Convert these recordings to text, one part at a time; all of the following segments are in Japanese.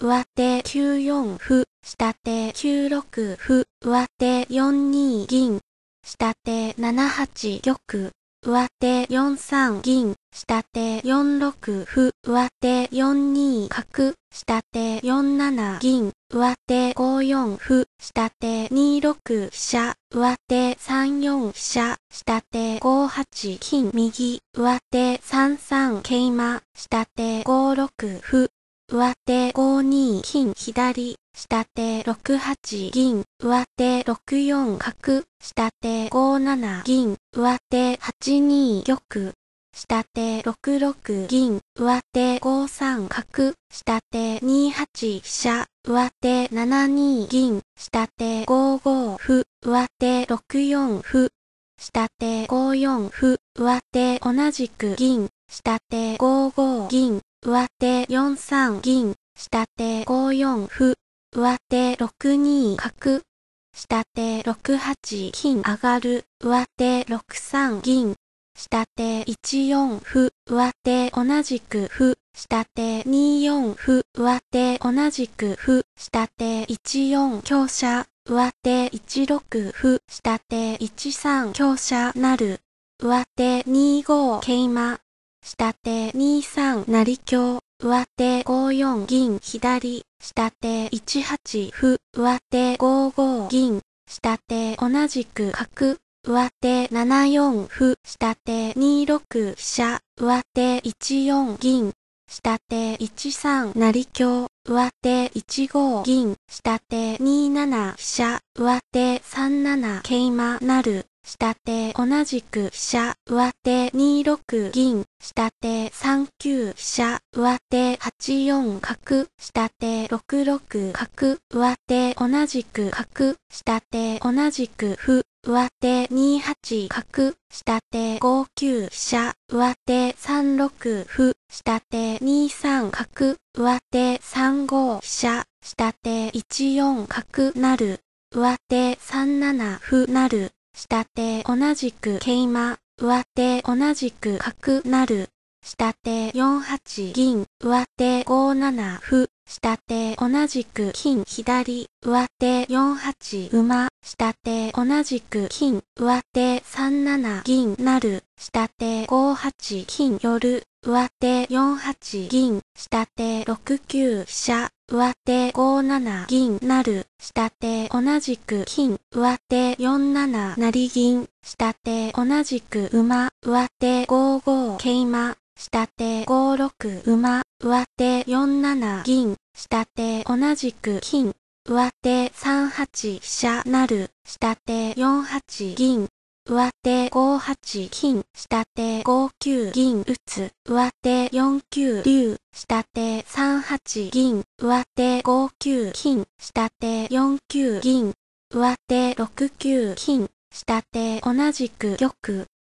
上手9四歩、下手9六歩、上手4二銀、下手7八玉、上手4三銀、下手4六歩、上手4二角、下手4七銀、上手5四歩、下手2六飛車、上手3四飛車、下手5八金右、上手3三桂馬、下手5六歩、上手5二金左、下手6八銀、上手6四角、下手5七銀、上手8二玉、下手6六銀、上手5三角、下手2八飛車、上手7二銀、下手5五歩、上手6四歩、下手5四歩、上手同じく銀、下手5五銀、上手4三銀、下手5四歩、上手6二角、下手6八金上がる、上手6三銀、下手1四歩、上手同じく歩、下手2四歩、上手同じく歩、下手1四強者、上手1六歩、下手1三強者なる、上手2五桂馬、下手2三成京上手5四銀左、下手1八歩、上手5五銀、下手同じく角、上手7四歩、下手2六飛車、上手1四銀、下手1三成京上手1五銀、下手2七飛車、上手3七桂馬なる。下手同じく飛車、上手2六銀、下手3九飛車、上手8四角、下手6六角、上手同じく角、下手同じく歩、上手2八角、下手5九飛車、上手3六歩、下手2三角、上手3五飛車、下手1四角なる、上手3七歩なる。下手同じく桂馬、上手同じく角なる。下手4八銀、上手5七歩、下手同じく金左、上手4八馬、下手同じく金、上手3七銀なる、下手5八金寄る、上手4八銀、下手6九飛車、上手5七銀なる、下手同じく金、上手4七成銀、下手同じく馬、上手5五桂馬、下手5六馬、上手4七銀、下手同じく金、上手3八飛車なる、下手4八銀、上手5八金、下手5九銀打つ、上手4九竜、下手3八銀、上手5九金、下手4九銀、上手6九金、下手同じく玉、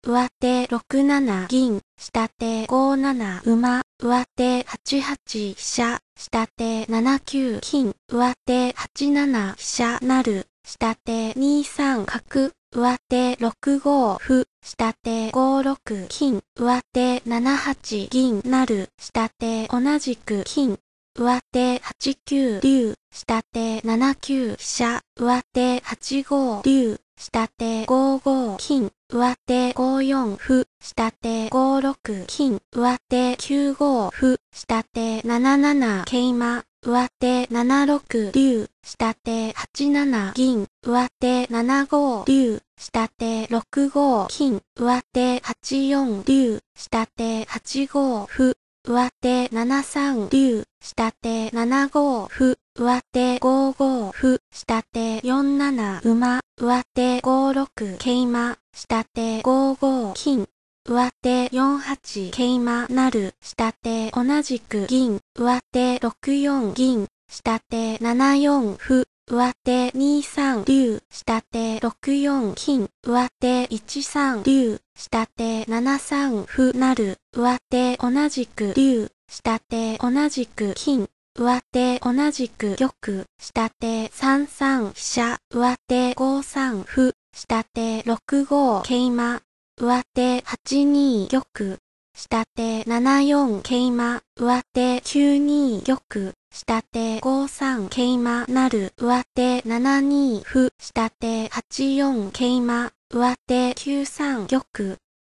上手6七銀、下手5七馬、上手8八飛車、下手7九金、上手8七飛車なる、下手2三角、上手6五歩、下手5六金、上手7八銀なる、下手同じく金、上手8九竜、下手7九飛車、上手8五竜、下手5五金、上手5四歩、下手5六金、上手9五歩、下手7七桂馬、上手7六竜、下手8七銀、上手7五竜、下手6五金、上手8四竜、下手8五歩、上手7三竜、下手7五歩、上手5五歩、下手4七馬、上手5六桂馬、下手5五金、上手4八桂馬なる、下手同じく銀、上手6四銀、下手7四歩、上手2三3竜、下手六四金、上手1三竜、下手7三歩なる、上手同じく竜、下手同じく金、上手同じく玉、下手3三飛車、上手5三歩、下手6五桂馬、上手8二玉、下手7 4桂馬、上手9 2玉、下手5 3桂馬なる、上手7 2歩、下手8 4桂馬、上手9 3玉、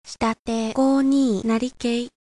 下手5二成桂。